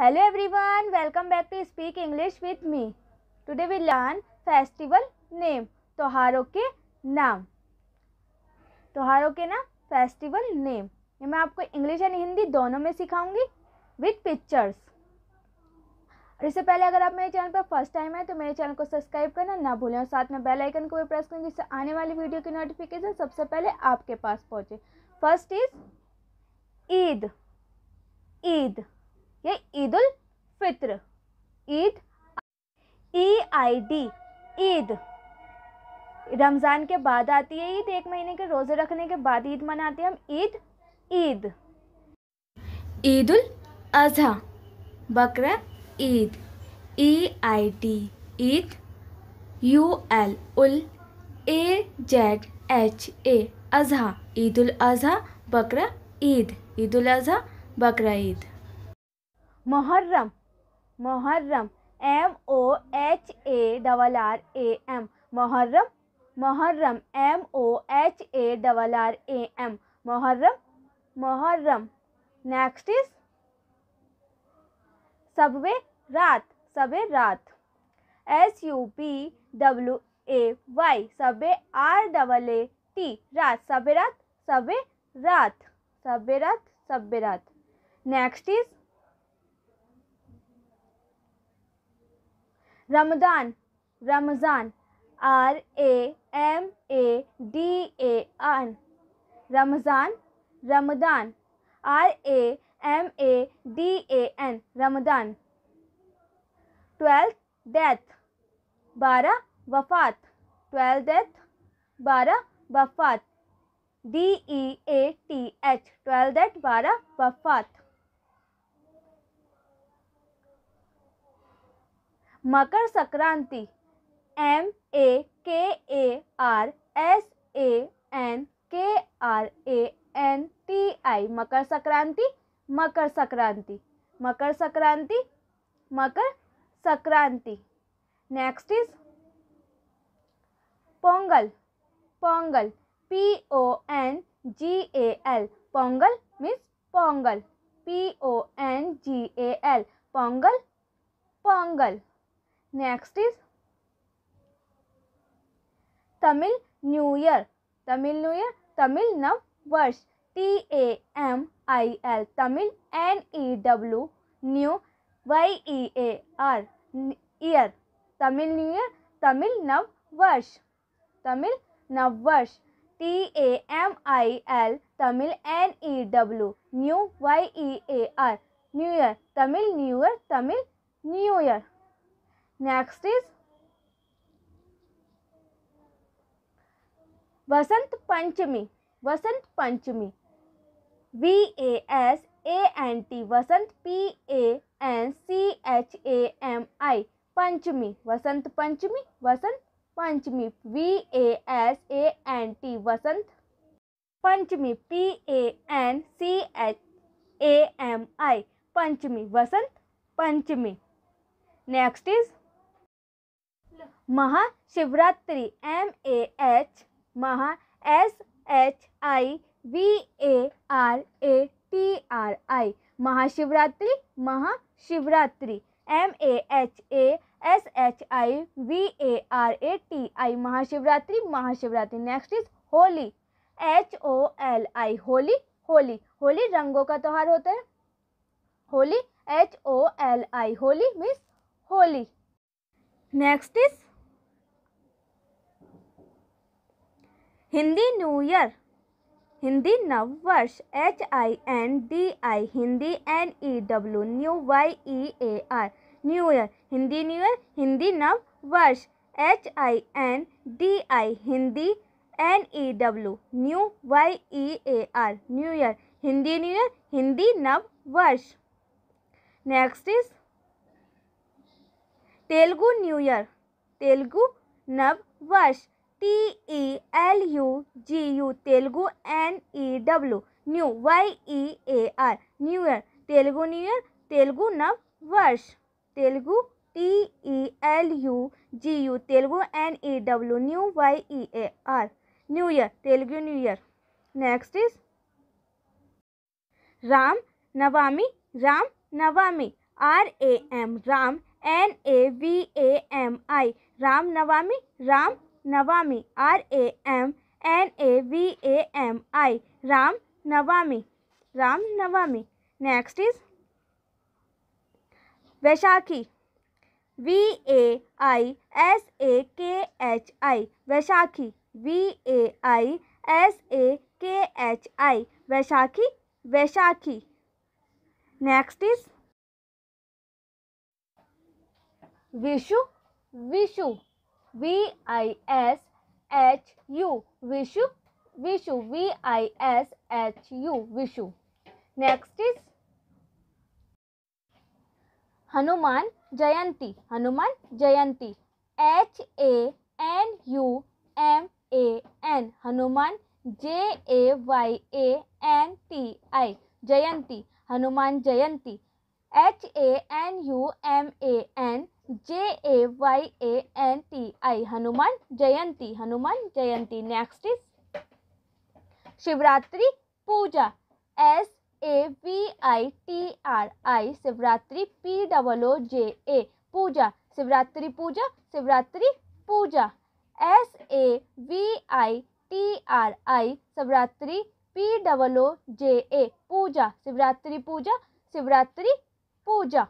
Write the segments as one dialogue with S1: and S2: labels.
S1: Hello everyone welcome back to speak English with me today we learn festival name त्योहारों के नाम त्योहारों के नाम फेस्टिवल नेम ये मैं आपको इंग्लिश एंड हिंदी दोनों में सिखाऊंगी विथ पिक्चर्स और इससे पहले अगर आप मेरे चैनल पर फर्स्ट टाइम है तो मेरे चैनल को सब्सक्राइब करना ना भूलें और साथ में बेल आइकन को भी प्रेस करें जिससे आने वाली वीडियो की नोटिफिकेशन सबसे पहले आपके पास पहुंचे फर्स्ट इज ईद ईद ये Eid ul Fitr Eid E I D Eid Ramzan के बाद आती है ईद एक महीने के रोज़े रखने के बाद ईद मनाते हैं हम Eid Eid Eid ul Azha Bakr Eid E I D Eid U L ul A Z H A Azha Eid ul Azha Bakr Eid Eid ul Azha Bakr Eid Muharram Muharram M O H A double R A M Muharram Muharram M O H A double R A M Muharram Muharram next is Shabe raat Shabe raat S U P W A Y Shabe R double A T raat Shabe raat Shabe raat Shabe raat Shabe raat next is Ramadan Ramzan R A M A D A N Ramzan Ramadan R A M A D A N Ramadan twelfth death Barah Wafat twelfth death Barah Wafat D E A T H twelfth death Barah Wafat Makar Sankranti M A K A R S A N K R A N T I Makar Sankranti Makar Sankranti Makar Sankranti Makar Sankranti next is Pongal Pongal P O N G A L Pongal means Pongal P O N G A L Pongal Pongal next is Tamil new year Tamil new year Tamil Nav Varsh T A M I L Tamil N E W new Y E A R year Tamil new year Tamil Nav Varsh Tamil Nav Varsh T A M I L Tamil N E W new Y E A R new year Tamil new year Tamil new year Next is Vasant Panchami. Vasant Panchami. V A S A N T. Vasant P A N C H A M I. Panchami. Vasant Panchami. Vasant Panchami. V A S A N T. Vasant Panchami. P A N C H A M I. Panchami. Vasant Panchami. Next is Mahashivratri M A H Maha S H I V A R A T R I Mahashivratri Mahashivratri M A H A S H I V A R A T I Mahashivratri Mahashivratri next is Holi H O L I Holi Holi Holi रंगों का त्यौहार होता है Holi H O L I Holi means Holi next is Hindi new year Hindi Nav Varsh H I N D I Hindi N E W new Y E A R new year Hindi new year Hindi Nav Varsh H I N D I Hindi N E W new Y E A R new year Hindi new year Hindi Nav Varsh next is Telugu new year Telugu Nav Varsh T E L U G U Telugu N E W new Y E A R new year Telugu new year Telugu Nav Varsh Telugu T E L U G U Telugu N E W new Y E A R new year Telugu new year next is Ram Navami Ram Navami R A M Ram N A V A M I Ram Navami Ram Navami R A M N A V A M I Ram Navami Ram Navami next is Vaishakhi V A I S A K H I Vaishakhi V A I S A K H I Vaishakhi Vaishakhi next is Vishu Vishu V I S H U Vishu Vishu V I S H U Vishu next is Hanuman Jayanti Hanuman Jayanti H A N U M A N Hanuman J A Y A N T I Jayanti Hanuman Jayanti H A N U M A N J A Y A N T I Hanuman Jayanti Hanuman Jayanti next is Shivratri puja S A V I T R I Shivratri P double O J A puja Shivratri puja Shivratri puja S A V I T R I Shivratri P double O J A puja Shivratri puja Shivratri puja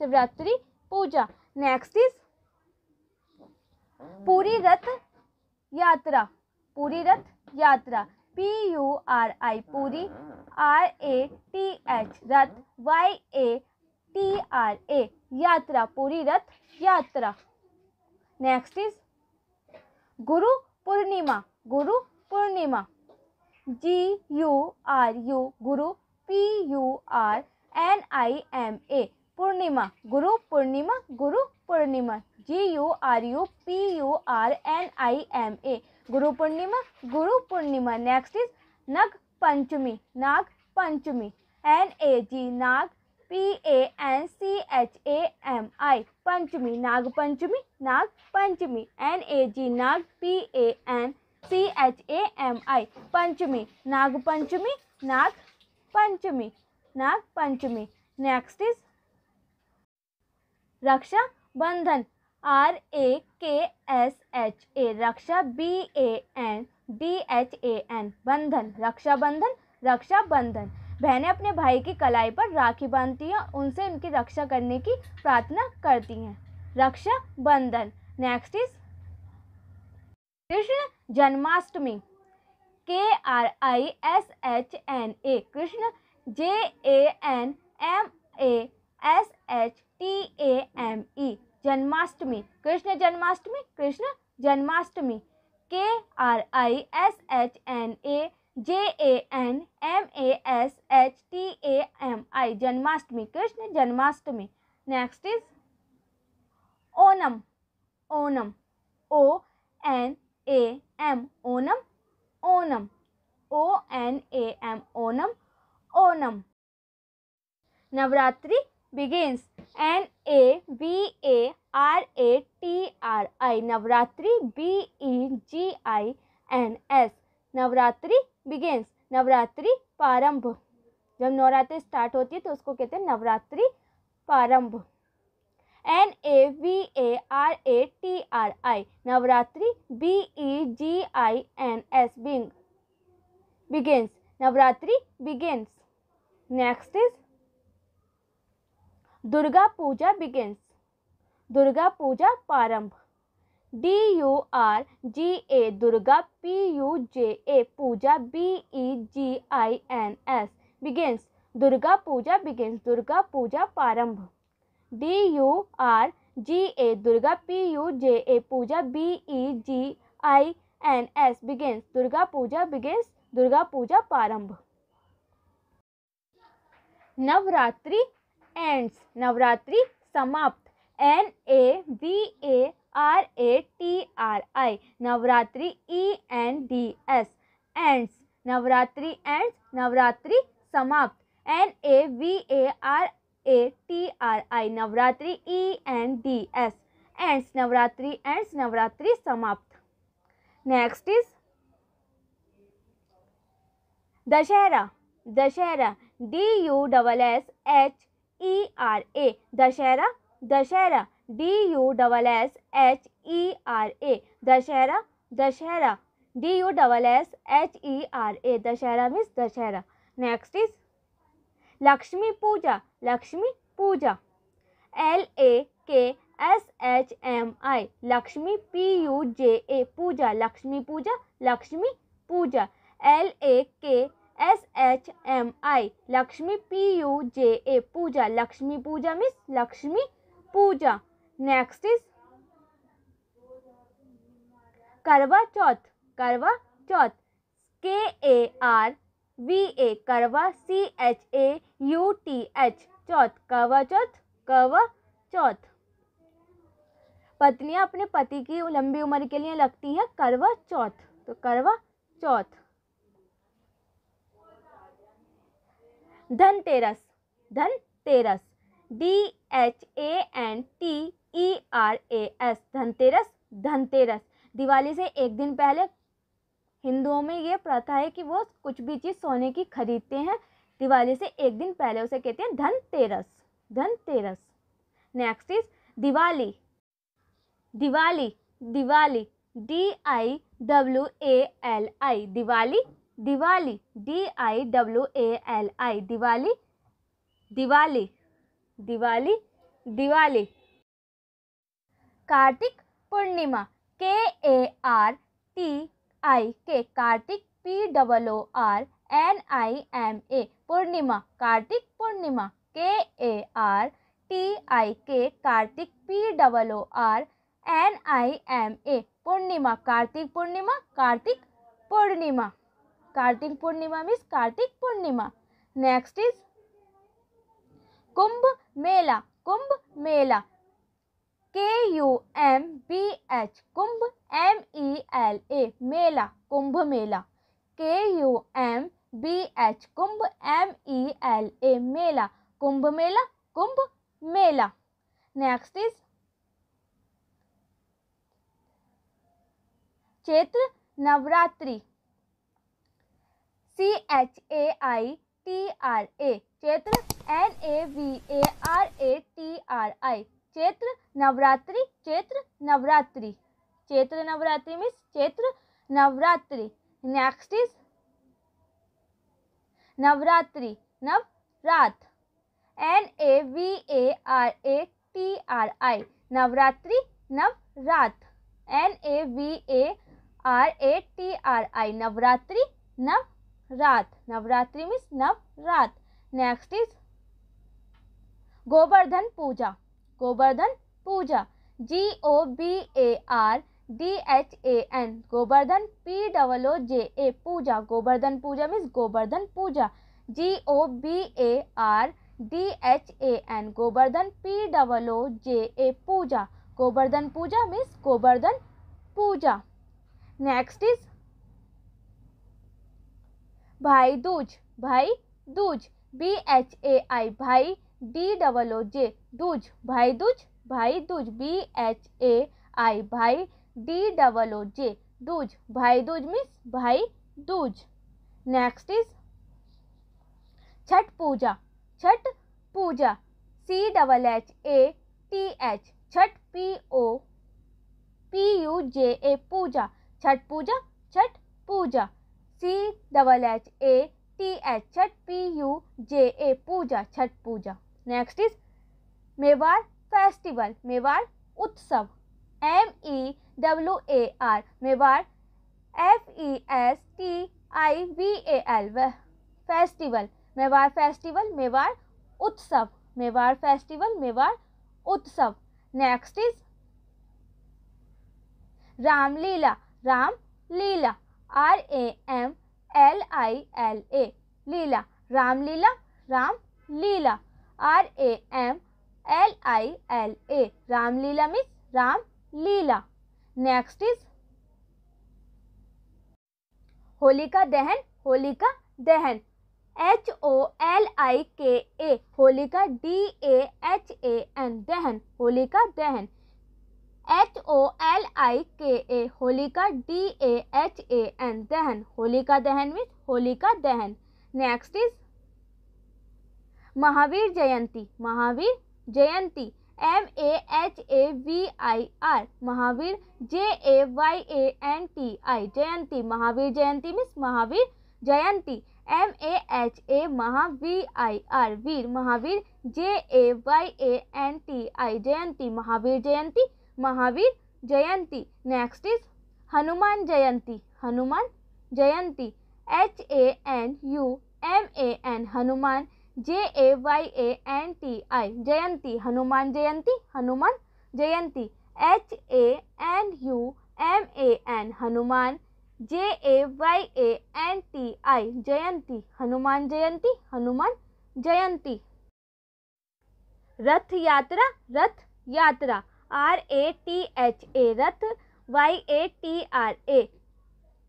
S1: Shivratri puja next is Puri Rath यात्रा पूरी रथ यात्रा P U R I Puri R A T H Rath Y A T R A Yatra Puri Rath Yatra next is Guru Purnima Guru Purnima G U R U Guru P U R N I M A Purnima Guru Purnima Guru Purnima G U R U P U R N I M A Guru Purnima Guru Purnima next is Nag Panchami Nag Panchami N A G Nag P A N C H A M I Panchami Nag Panchami Nag Panchami N A G Nag P A N C H A M I Panchami Nag Panchami Nag Panchami Nag Panchami next is Raksha Bandhan R A K S H A Raksha B A N D H A N Bandhan Rakshabandhan Rakshabandhan बहनें अपने भाई की कलाई पर राखी बांधती हैं उनसे उनकी रक्षा करने की प्रार्थना करती हैं रक्षा बंधन next is Krishna Janmashtami K R I S H N A Krishna J A N M A S H T A M E Janmashtami Krishna Janmashtami Krishna Janmashtami K R I S H N A J A N M A S H T A M I Janmashtami Krishna Janmashtami next is Onam Onam O N A M Onam Onam O N A M Onam Onam Navratri begins N A V A R A T R I Navratri B E G I N S Navratri begins Navratri प्रारंभ जब Navratri start होती है तो उसको कहते हैं नवरात्रि प्रारंभ N A V A R A T R I Navratri B E G I N S बिंग begins Navratri begins next is Durga puja begins Durga puja प्रारंभ D U R G A Durga P U J A puja B E G I N S begins Durga puja begins Durga puja प्रारंभ D U R G A Durga P U J A puja B E G I N S begins Durga puja begins Durga puja प्रारंभ Navratri ends Navratri समाप्त N A V A R A T R I Navratri E N D S ends Navratri ends Navratri समाप्त N A V A R A T R I Navratri E N D S ends Navratri ends Navratri समाप्त next is Dussehra Dussehra D U double S H E R A Dussehra Dussehra D U double S H E R A Dussehra Dussehra D U double S H E R A Dussehra means Dussehra next is Lakshmi Puja Lakshmi Puja L A K S H M I Lakshmi P U J A Puja Lakshmi Puja Lakshmi Puja L A K S H M I Lakshmi P U J A Puja Lakshmi Puja means Lakshmi Puja next is Karva Chauth Karva चौथ के A R V A Karva C H A U T H Chauth Karva Chauth Karva चौथ पत्नियां अपने पति की लंबी उम्र के लिए लगती हैं करवा चौथ तो Karva Chauth Dhanteras Dhanteras D H A N T E R A S Dhanteras Dhanteras Diwali से एक दिन पहले हिंदुओं में ये प्रथा है कि वो कुछ भी चीज़ सोने की खरीदते हैं दिवाली से एक दिन पहले उसे कहते हैं Dhanteras Dhanteras next is Diwali Diwali Diwali D I W A L I Diwali Diwali D I W A L I Diwali Diwali Diwali Diwali Kartik Poornima K A R T I K Kartik P double O R N I M A Poornima Kartik Poornima K A R T I K Kartik P double O R N I M A Poornima Kartik Poornima Kartik Poornima Kartik Purnima means Kartik Poornima next is Kumbh Mela Kumbh Mela K U M B H Kumbh M E L A Mela Kumbh Mela K U M B H Kumbh M E L A Mela Kumbh Mela Kumbh Mela next is Chaitra Navaratri C H A I T R A Chaitra N A V A R A T R I Chaitra Navaratri Chaitra Navaratri Chaitra Navaratri means Chaitra Navaratri next is Navratri raat N A V A R A T R I Navaratri Navrat N A V A R A T R I Navaratri nav raat Navaratri means raat next is Govardhan Puja Govardhan Puja G O B A R D H A N Govardhan P double O J A Puja Govardhan Puja means Govardhan Puja G O B A R D H A N Govardhan P double O J A Puja Govardhan Puja means Govardhan Puja next is Bhai Dooj Bhai Dooj B H A I Bhai D double O J Dooj Bhai Dooj Bhai Dooj B H A I Bhai D double O J Dooj Bhai Dooj means Bhai Dooj next is Chhath Puja Chhath Puja C double H A T H Chhath P O P U J A Puja Chhath Puja Chhath Puja C double H A T H Chhath P U J A Puja Chhath Puja next is Mewar festival Mewar Utsav M E W A R Mewar F E S T I V A L festival Mewar festival Mewar Utsav Mewar festival Mewar Utsav next is Ramlila Ramlila R A M L I L A Lila Ramlila Ram Lila R A M L I L A Ramlila means Ram Lila next is Holika Dahan Holika Dahan H O L I K A Holika D A H A N Dahan Holika Dahan H O L I K A Holika D A H A N Dahan Holika Dahan means Holika Dahan next is Mahavir Jayanti Mahavir Jayanti M A H A V I R Mahavir J A Y A N T I Jayanti Mahavir Jayanti means Mahavir Jayanti M A H A V I R Vir Mahavir J A Y A N T I Jayanti Mahavir Jayanti Mahavir Jayanti next is Hanuman Jayanti Hanuman Jayanti H A N U M A N Hanuman J A Y A N T I Jayanti Hanuman Jayanti Hanuman Jayanti H A N U M A N Hanuman J A Y A N T I Jayanti Hanuman Jayanti Hanuman Jayanti Rath Yatra Rath Yatra R A T H A Rath Y A T R A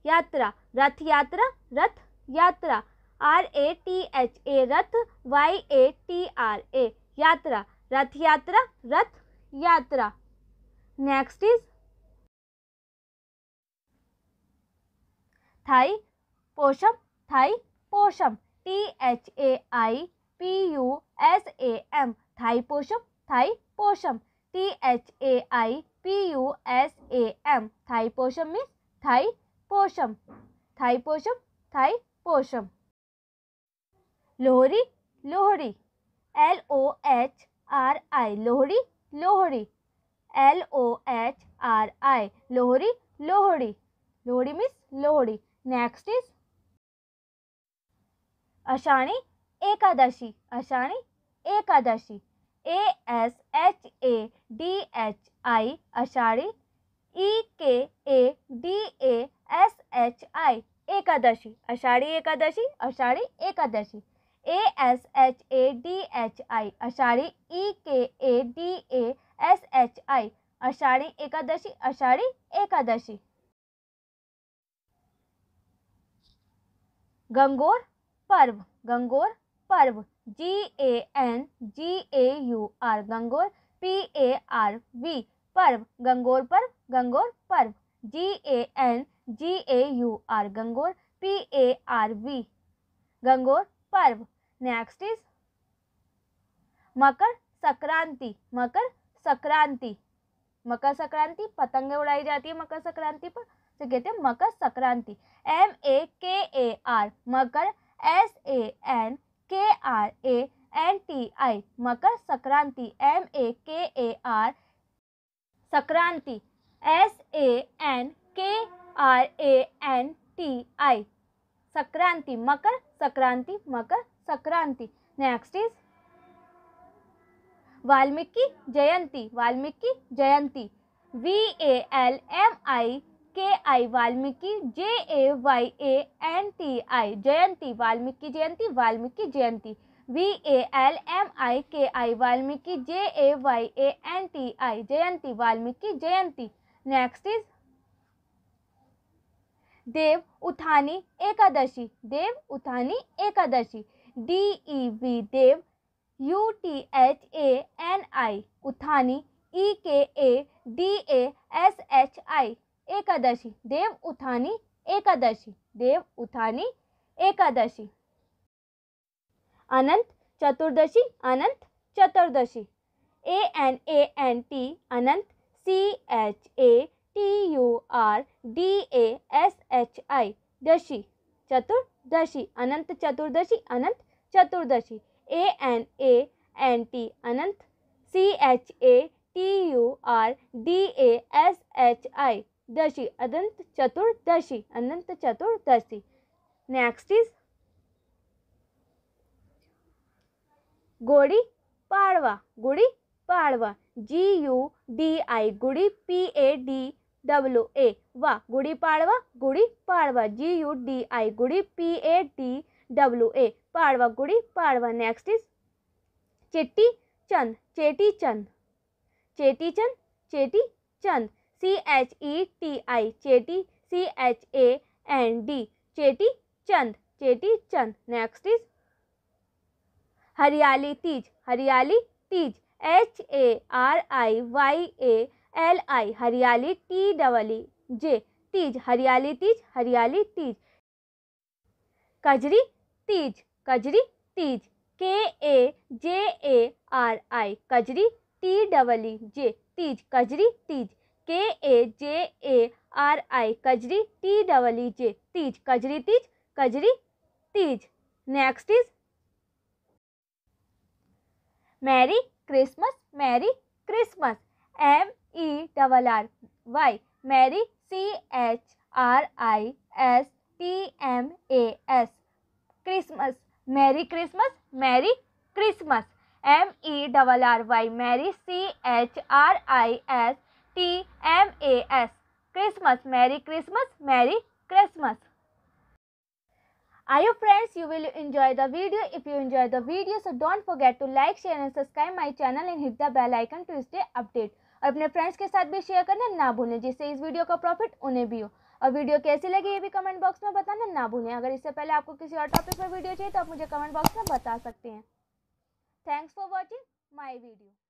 S1: Yatra Rath Yatra Rath Yatra R A T H A Rath Y A T R A Yatra Rath Yatra Rath Yatra next is Thai Pusam Thai Pusam T H A I P U S A M Thai Pusam Thai Pusam T H A I P U S A M Thai Pusam means Thai Pusam Thai Pusam Thai Pusam Lohri Lohri L O H R I Lohri Lohri L O H R I Lohri Lohri Lohri means Lohri next is Ashadhi Ekadashi Ashadhi Ekadashi A S H A D H I Ashadhi E K A D A S H I Ekadashi Ashadhi Ekadashi Ashadhi Ekadashi A S H A D H I Ashadhi E K A D A S H I Ashadhi Ekadashi Ashadhi Ekadashi Gangaur Parv Gangaur Parv G A N G A U R Gangaur P A R V Parv Gangaur Parv Gangaur Parv G A N G A U R Gangaur P A R V Gangaur Parv next is Makar Sankranti Makar Sankranti Makar Sankranti पतंगे उड़ाई जाती है मकर संक्रांति पर तो कहते हैं मकर Sankranti M A K A R Makar S A N K R A N T I Makar Sankranti M A K A R Sankranti S A N K R A N T I Sankranti Makar Sankranti Makar Sankranti next is Valmiki Jayanti Valmiki Jayanti V A L M I K I Valmiki J A Y A N T I Jayanti Valmiki Jayanti Valmiki Jayanti V A L M I K I Valmiki J A Y A N T I Jayanti Valmiki Jayanti next is Dev Uthani Ekadashi Dev Uthani Ekadashi D E V Dev U T H A N I Uthani E K A D A S H I Ekadashi Dev Uthani Ekadashi Dev Uthani Ekadashi Anant Chaturdashi Anant Chaturdashi A N A N T Anant C H A T U R D A S H I dashi Chaturdashi Anant Chaturdashi Anant Chaturdashi A N A N T Anant C H A T U R D A S H I dashi Anant Chaturdashi Anant Chaturdashi next is Gudi Padwa Gudi Padwa G U D I Gudi P A D W A वाह Gudi Padwa Gudi Padwa G U D I Gudi P A D W A Padwa Gudi Padwa next is Cheti Chand Cheti Chand Cheti Chand Cheti Chand C H E T I Cheti C H A N D Cheti Chand Cheti Chand next is Hariyali Teej Hariyali Teej H A R I Y A L I Hariyali T double E J Teej Hariyali Teej Hariyali Teej Kajari Teej Kajari Teej K A J A R I Kajari T double E J Teej Kajari Teej K A J A R I Kajari T double E J Teej Kajari Teej Kajari Teej next is merry Christmas merry Christmas M E double R Y merry C H R I S T M A S Christmas merry Christmas merry Christmas M E double R Y merry C H R I S T M A S Christmas merry Christmas merry Christmas I friends you will will enjoy the video if you enjoy the video, so don't forget to like, share and subscribe my channel and hit the bell icon to stay और अपने friends के साथ भी share करना ना भूलें जिससे इस वीडियो का प्रॉफिट उन्हें भी हो और वीडियो कैसी लगी ये भी कमेंट बॉक्स में बताना ना भूलें अगर इससे पहले आपको किसी और टॉपिक पर वीडियो चाहिए तो आप मुझे कमेंट बॉक्स में बता सकते हैं thanks for watching my video